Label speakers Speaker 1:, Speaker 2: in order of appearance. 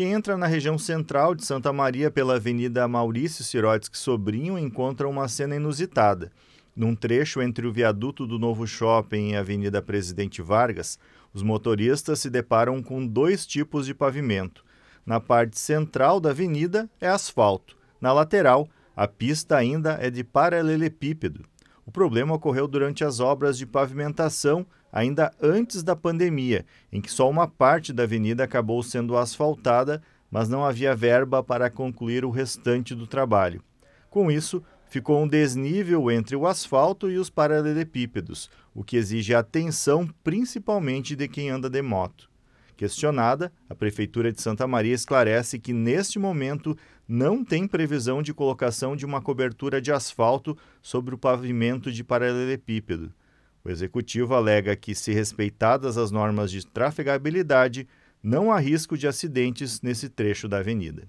Speaker 1: que entra na região central de Santa Maria pela Avenida Maurício Sirotsky Sobrinho encontra uma cena inusitada. Num trecho entre o viaduto do Novo Shopping e a Avenida Presidente Vargas, os motoristas se deparam com dois tipos de pavimento. Na parte central da avenida é asfalto, na lateral, a pista ainda é de paralelepípedo. O problema ocorreu durante as obras de pavimentação, ainda antes da pandemia, em que só uma parte da avenida acabou sendo asfaltada, mas não havia verba para concluir o restante do trabalho. Com isso, ficou um desnível entre o asfalto e os paralelepípedos, o que exige atenção principalmente de quem anda de moto. Questionada, a Prefeitura de Santa Maria esclarece que, neste momento, não tem previsão de colocação de uma cobertura de asfalto sobre o pavimento de paralelepípedo. O executivo alega que, se respeitadas as normas de trafegabilidade, não há risco de acidentes nesse trecho da avenida.